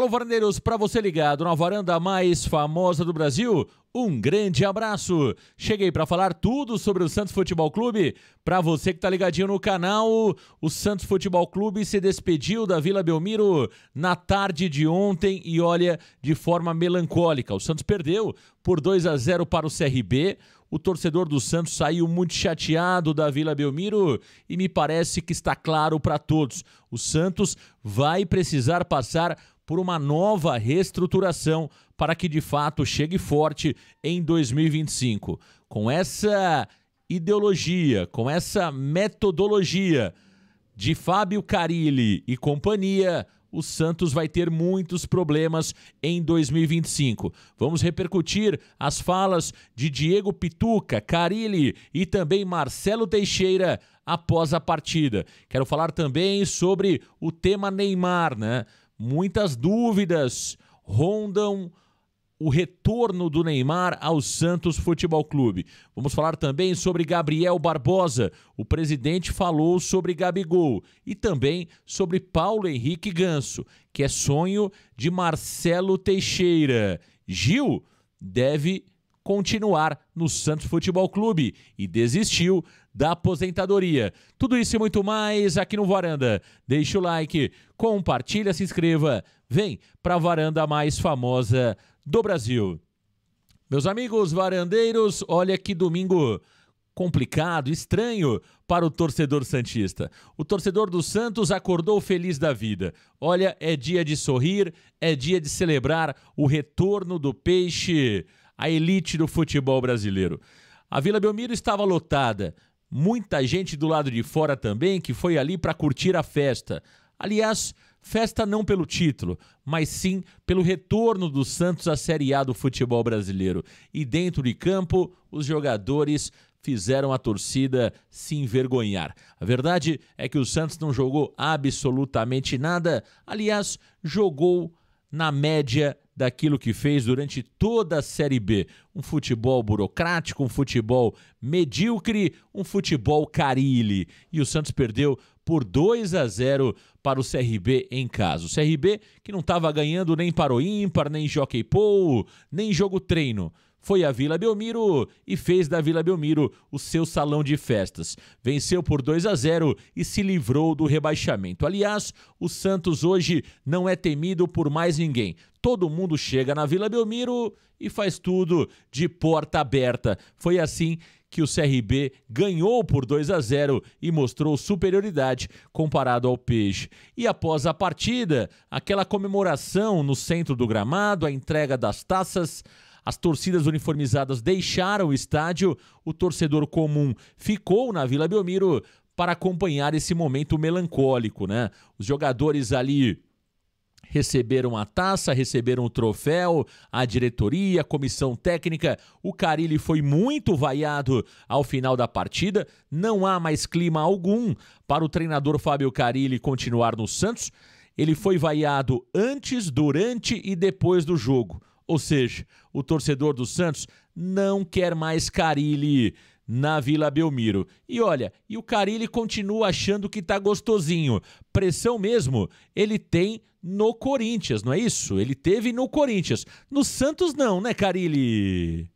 Alô, varandeiros, para você ligado na varanda mais famosa do Brasil, um grande abraço. Cheguei para falar tudo sobre o Santos Futebol Clube. Para você que tá ligadinho no canal, o Santos Futebol Clube se despediu da Vila Belmiro na tarde de ontem e olha, de forma melancólica. O Santos perdeu por 2 a 0 para o CRB. O torcedor do Santos saiu muito chateado da Vila Belmiro e me parece que está claro para todos. O Santos vai precisar passar por uma nova reestruturação para que de fato chegue forte em 2025. Com essa ideologia, com essa metodologia de Fábio Carilli e companhia, o Santos vai ter muitos problemas em 2025. Vamos repercutir as falas de Diego Pituca, Carilli e também Marcelo Teixeira após a partida. Quero falar também sobre o tema Neymar, né? Muitas dúvidas rondam o retorno do Neymar ao Santos Futebol Clube. Vamos falar também sobre Gabriel Barbosa. O presidente falou sobre Gabigol e também sobre Paulo Henrique Ganso, que é sonho de Marcelo Teixeira. Gil deve continuar no Santos Futebol Clube e desistiu da aposentadoria. Tudo isso e muito mais aqui no Varanda. Deixe o like, compartilha, se inscreva. Vem para a varanda mais famosa do Brasil. Meus amigos varandeiros, olha que domingo complicado, estranho para o torcedor santista. O torcedor do Santos acordou feliz da vida. Olha, é dia de sorrir, é dia de celebrar o retorno do peixe à elite do futebol brasileiro. A Vila Belmiro estava lotada, muita gente do lado de fora também que foi ali para curtir a festa. Aliás, festa não pelo título, mas sim pelo retorno do Santos à Série A do futebol brasileiro. E dentro de campo, os jogadores fizeram a torcida se envergonhar. A verdade é que o Santos não jogou absolutamente nada, aliás, jogou na média daquilo que fez durante toda a Série B. Um futebol burocrático, um futebol medíocre, um futebol carile. E o Santos perdeu por 2 a 0 para o CRB em casa. O CRB que não estava ganhando nem para o ímpar, nem jockey pool, nem jogo treino foi à Vila Belmiro e fez da Vila Belmiro o seu salão de festas. Venceu por 2 a 0 e se livrou do rebaixamento. Aliás, o Santos hoje não é temido por mais ninguém. Todo mundo chega na Vila Belmiro e faz tudo de porta aberta. Foi assim que o CRB ganhou por 2 a 0 e mostrou superioridade comparado ao Peixe. E após a partida, aquela comemoração no centro do gramado, a entrega das taças, as torcidas uniformizadas deixaram o estádio, o torcedor comum ficou na Vila Belmiro para acompanhar esse momento melancólico, né? Os jogadores ali receberam a taça, receberam o troféu, a diretoria, a comissão técnica. O Carilli foi muito vaiado ao final da partida. Não há mais clima algum para o treinador Fábio Carilli continuar no Santos. Ele foi vaiado antes, durante e depois do jogo. Ou seja, o torcedor do Santos não quer mais Carilli na Vila Belmiro. E olha, e o Carilli continua achando que tá gostosinho. Pressão mesmo, ele tem no Corinthians, não é isso? Ele teve no Corinthians. No Santos não, né, Carilli?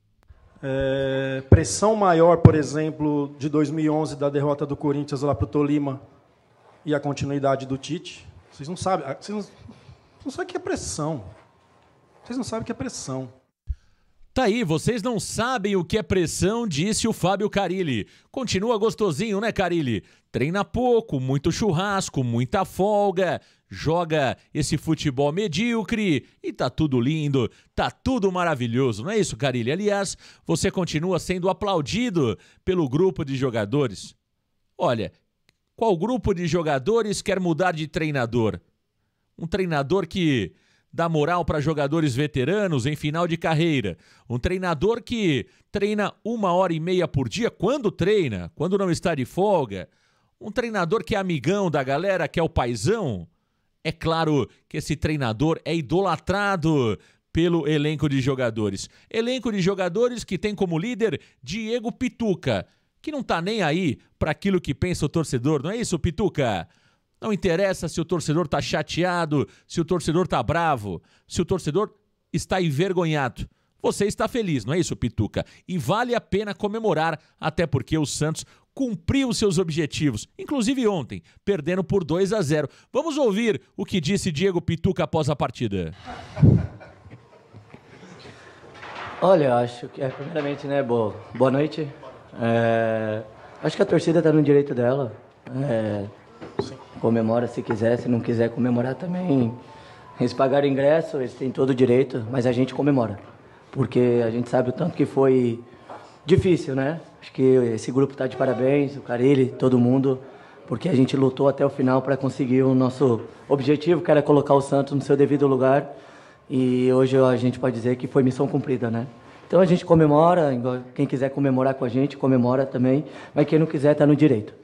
É, pressão maior, por exemplo, de 2011 da derrota do Corinthians lá pro Tolima e a continuidade do Tite. Vocês não sabem, ah, vocês não, não sabem o que é pressão. Vocês não sabem o que é pressão. Tá aí, vocês não sabem o que é pressão, disse o Fábio Carilli. Continua gostosinho, né, Carilli? Treina pouco, muito churrasco, muita folga, joga esse futebol medíocre e tá tudo lindo, tá tudo maravilhoso, não é isso, Carilli? Aliás, você continua sendo aplaudido pelo grupo de jogadores. Olha, qual grupo de jogadores quer mudar de treinador? Um treinador que dá moral para jogadores veteranos em final de carreira. Um treinador que treina uma hora e meia por dia quando treina, quando não está de folga. Um treinador que é amigão da galera, que é o paizão. É claro que esse treinador é idolatrado pelo elenco de jogadores. Elenco de jogadores que tem como líder Diego Pituca, que não tá nem aí para aquilo que pensa o torcedor, não é isso, Pituca? Não interessa se o torcedor está chateado, se o torcedor está bravo, se o torcedor está envergonhado. Você está feliz, não é isso, Pituca? E vale a pena comemorar, até porque o Santos cumpriu seus objetivos, inclusive ontem, perdendo por 2 a 0. Vamos ouvir o que disse Diego Pituca após a partida. Olha, acho que, é, primeiramente, né, boa, boa noite. É, acho que a torcida está no direito dela. É, comemora se quiser, se não quiser comemorar também. Eles pagaram ingresso, eles têm todo o direito, mas a gente comemora. Porque a gente sabe o tanto que foi difícil, né? Acho que esse grupo está de parabéns, o Carilli, todo mundo, porque a gente lutou até o final para conseguir o nosso objetivo, que era colocar o Santos no seu devido lugar. E hoje a gente pode dizer que foi missão cumprida, né? Então a gente comemora, quem quiser comemorar com a gente, comemora também, mas quem não quiser está no direito.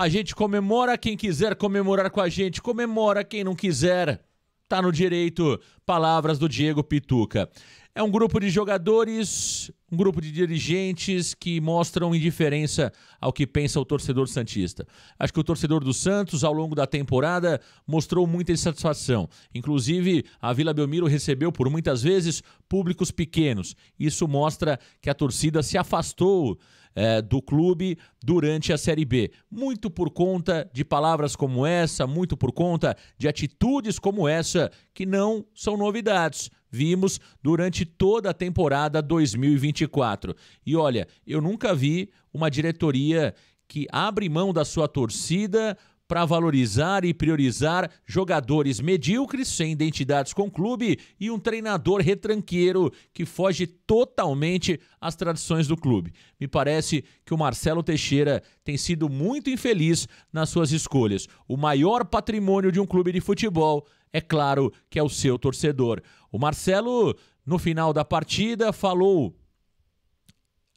A gente comemora quem quiser comemorar com a gente, comemora quem não quiser. Tá no direito. Palavras do Diego Pituca. É um grupo de jogadores, um grupo de dirigentes que mostram indiferença ao que pensa o torcedor Santista. Acho que o torcedor do Santos, ao longo da temporada, mostrou muita insatisfação. Inclusive, a Vila Belmiro recebeu, por muitas vezes, públicos pequenos. Isso mostra que a torcida se afastou é, do clube durante a Série B. Muito por conta de palavras como essa, muito por conta de atitudes como essa, que não são novidades vimos durante toda a temporada 2024. E olha, eu nunca vi uma diretoria que abre mão da sua torcida para valorizar e priorizar jogadores medíocres sem identidades com o clube e um treinador retranqueiro que foge totalmente às tradições do clube. Me parece que o Marcelo Teixeira tem sido muito infeliz nas suas escolhas. O maior patrimônio de um clube de futebol, é claro, que é o seu torcedor. O Marcelo, no final da partida, falou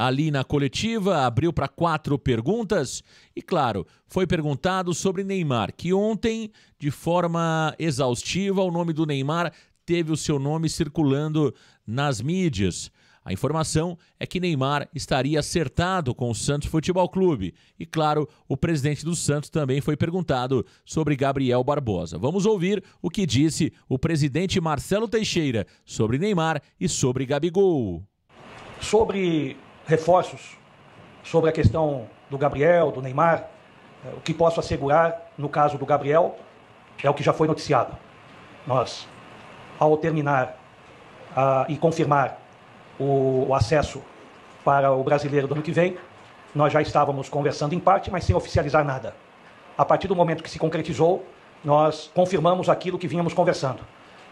ali na coletiva, abriu para quatro perguntas e, claro, foi perguntado sobre Neymar, que ontem, de forma exaustiva, o nome do Neymar teve o seu nome circulando nas mídias. A informação é que Neymar estaria acertado com o Santos Futebol Clube. E, claro, o presidente do Santos também foi perguntado sobre Gabriel Barbosa. Vamos ouvir o que disse o presidente Marcelo Teixeira sobre Neymar e sobre Gabigol. Sobre reforços sobre a questão do Gabriel, do Neymar. Eh, o que posso assegurar, no caso do Gabriel, é o que já foi noticiado. Nós, ao terminar a, e confirmar o, o acesso para o brasileiro do ano que vem, nós já estávamos conversando em parte, mas sem oficializar nada. A partir do momento que se concretizou, nós confirmamos aquilo que vínhamos conversando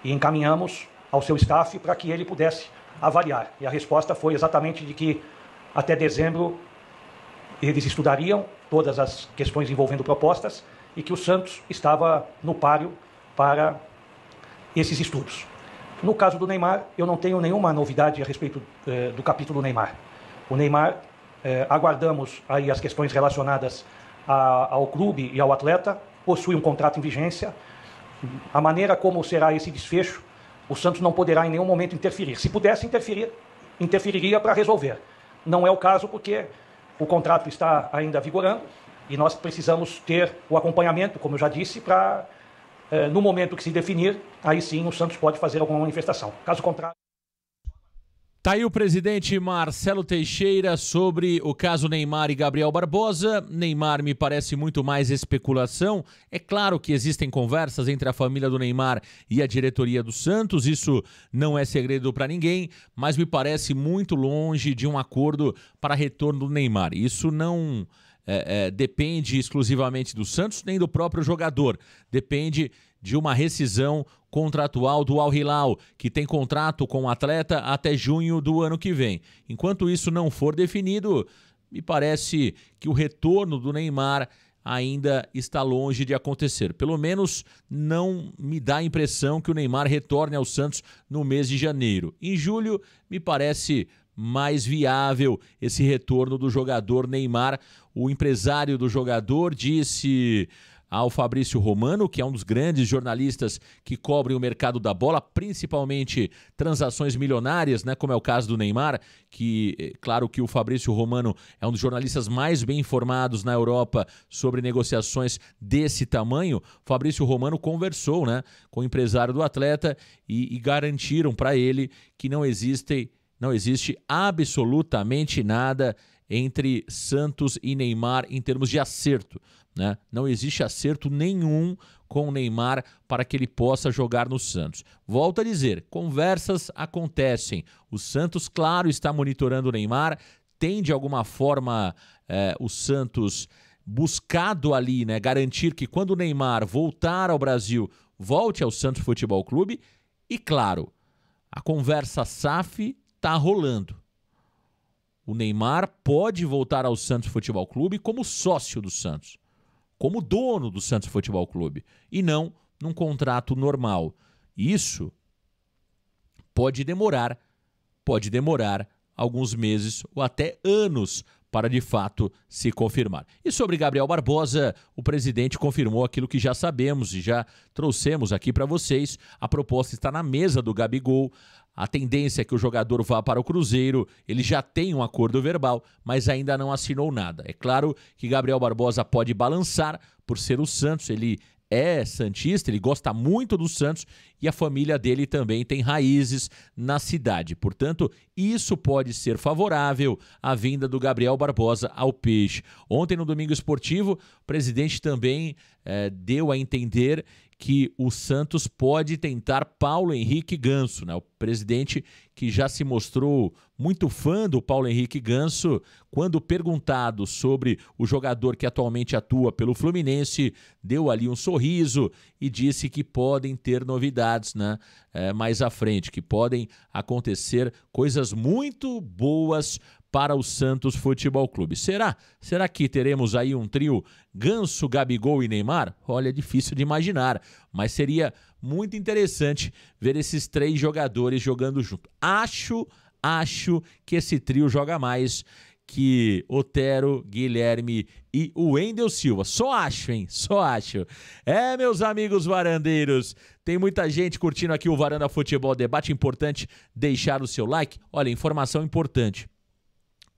e encaminhamos ao seu staff para que ele pudesse avaliar. E a resposta foi exatamente de que até dezembro, eles estudariam todas as questões envolvendo propostas e que o Santos estava no páreo para esses estudos. No caso do Neymar, eu não tenho nenhuma novidade a respeito eh, do capítulo Neymar. O Neymar, eh, aguardamos aí as questões relacionadas a, ao clube e ao atleta, possui um contrato em vigência. A maneira como será esse desfecho, o Santos não poderá em nenhum momento interferir. Se pudesse interferir, interferiria para resolver. Não é o caso porque o contrato está ainda vigorando e nós precisamos ter o acompanhamento, como eu já disse, para, eh, no momento que se definir, aí sim o Santos pode fazer alguma manifestação. Caso contrário. Tá aí o presidente Marcelo Teixeira sobre o caso Neymar e Gabriel Barbosa. Neymar me parece muito mais especulação. É claro que existem conversas entre a família do Neymar e a diretoria do Santos, isso não é segredo para ninguém, mas me parece muito longe de um acordo para retorno do Neymar. Isso não é, é, depende exclusivamente do Santos nem do próprio jogador. Depende de uma rescisão contratual do Al Hilal, que tem contrato com o atleta até junho do ano que vem. Enquanto isso não for definido, me parece que o retorno do Neymar ainda está longe de acontecer. Pelo menos não me dá a impressão que o Neymar retorne ao Santos no mês de janeiro. Em julho, me parece mais viável esse retorno do jogador Neymar. O empresário do jogador disse ao Fabrício Romano, que é um dos grandes jornalistas que cobrem o mercado da bola, principalmente transações milionárias, né, como é o caso do Neymar, que eh, claro que o Fabrício Romano é um dos jornalistas mais bem informados na Europa sobre negociações desse tamanho. Fabrício Romano conversou, né, com o empresário do atleta e, e garantiram para ele que não existem não existe absolutamente nada entre Santos e Neymar em termos de acerto. Né? Não existe acerto nenhum com o Neymar para que ele possa jogar no Santos. Volto a dizer, conversas acontecem. O Santos, claro, está monitorando o Neymar, tem de alguma forma eh, o Santos buscado ali, né, garantir que quando o Neymar voltar ao Brasil, volte ao Santos Futebol Clube. E claro, a conversa SAF está rolando. O Neymar pode voltar ao Santos Futebol Clube como sócio do Santos, como dono do Santos Futebol Clube, e não num contrato normal. Isso pode demorar, pode demorar alguns meses ou até anos para de fato se confirmar. E sobre Gabriel Barbosa, o presidente confirmou aquilo que já sabemos e já trouxemos aqui para vocês. A proposta está na mesa do Gabigol. A tendência é que o jogador vá para o Cruzeiro, ele já tem um acordo verbal, mas ainda não assinou nada. É claro que Gabriel Barbosa pode balançar por ser o Santos, ele é santista, ele gosta muito do Santos e a família dele também tem raízes na cidade. Portanto, isso pode ser favorável à vinda do Gabriel Barbosa ao Peixe. Ontem, no Domingo Esportivo, o presidente também é, deu a entender que o Santos pode tentar Paulo Henrique Ganso, né? O presidente que já se mostrou muito fã do Paulo Henrique Ganso, quando perguntado sobre o jogador que atualmente atua pelo Fluminense, deu ali um sorriso e disse que podem ter novidades, né? É, mais à frente, que podem acontecer coisas muito boas para o Santos Futebol Clube. Será? Será que teremos aí um trio Ganso, Gabigol e Neymar? Olha, é difícil de imaginar, mas seria muito interessante ver esses três jogadores jogando junto. Acho, acho que esse trio joga mais que Otero, Guilherme e o Wendel Silva. Só acho, hein? Só acho. É, meus amigos varandeiros, tem muita gente curtindo aqui o Varanda Futebol Debate. Importante deixar o seu like. Olha, informação importante.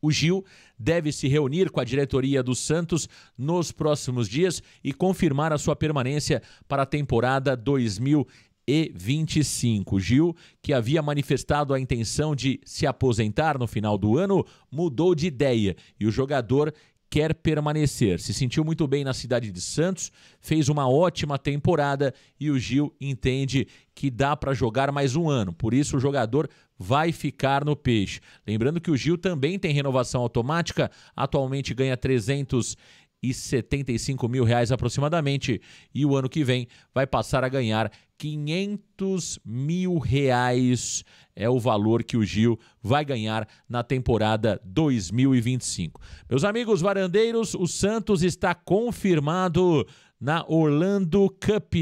O Gil deve se reunir com a diretoria do Santos nos próximos dias e confirmar a sua permanência para a temporada 2025. Gil, que havia manifestado a intenção de se aposentar no final do ano, mudou de ideia e o jogador quer permanecer. Se sentiu muito bem na cidade de Santos, fez uma ótima temporada e o Gil entende que dá para jogar mais um ano. Por isso, o jogador vai ficar no peixe. Lembrando que o Gil também tem renovação automática, atualmente ganha 300 e 75 mil reais aproximadamente e o ano que vem vai passar a ganhar 500 mil reais é o valor que o Gil vai ganhar na temporada 2025. Meus amigos varandeiros, o Santos está confirmado na Orlando Cup.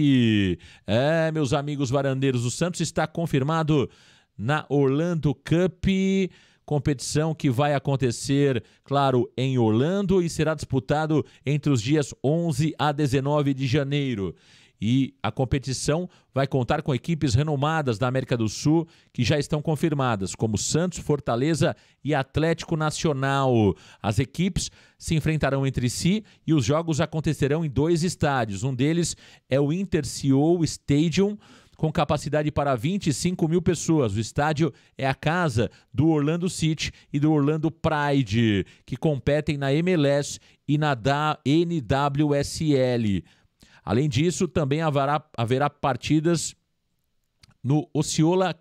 É, meus amigos varandeiros, o Santos está confirmado na Orlando Cup competição que vai acontecer, claro, em Orlando e será disputado entre os dias 11 a 19 de janeiro. E a competição vai contar com equipes renomadas da América do Sul que já estão confirmadas, como Santos, Fortaleza e Atlético Nacional. As equipes se enfrentarão entre si e os jogos acontecerão em dois estádios. Um deles é o Intercio Stadium com capacidade para 25 mil pessoas. O estádio é a casa do Orlando City e do Orlando Pride, que competem na MLS e na NWSL. Além disso, também haverá, haverá partidas no Osceola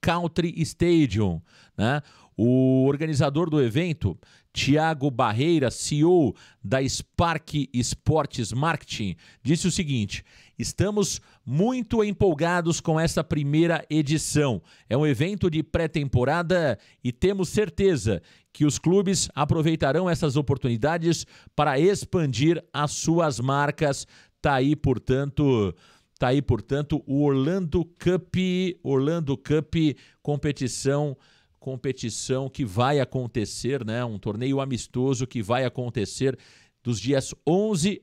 Country Stadium. Né? O organizador do evento, Tiago Barreira, CEO da Spark Sports Marketing, disse o seguinte: Estamos muito empolgados com essa primeira edição. É um evento de pré-temporada e temos certeza que os clubes aproveitarão essas oportunidades para expandir as suas marcas, Tá aí, portanto, tá aí, portanto, o Orlando Cup, Orlando Cup competição competição que vai acontecer, né? Um torneio amistoso que vai acontecer dos dias 11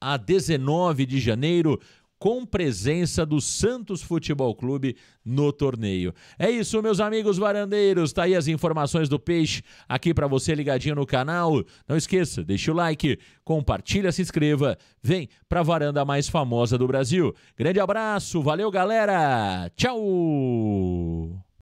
a 19 de janeiro com presença do Santos Futebol Clube no torneio. É isso, meus amigos varandeiros. Tá aí as informações do Peixe aqui para você ligadinho no canal. Não esqueça, deixa o like, compartilha, se inscreva. Vem para a varanda mais famosa do Brasil. Grande abraço, valeu galera. Tchau.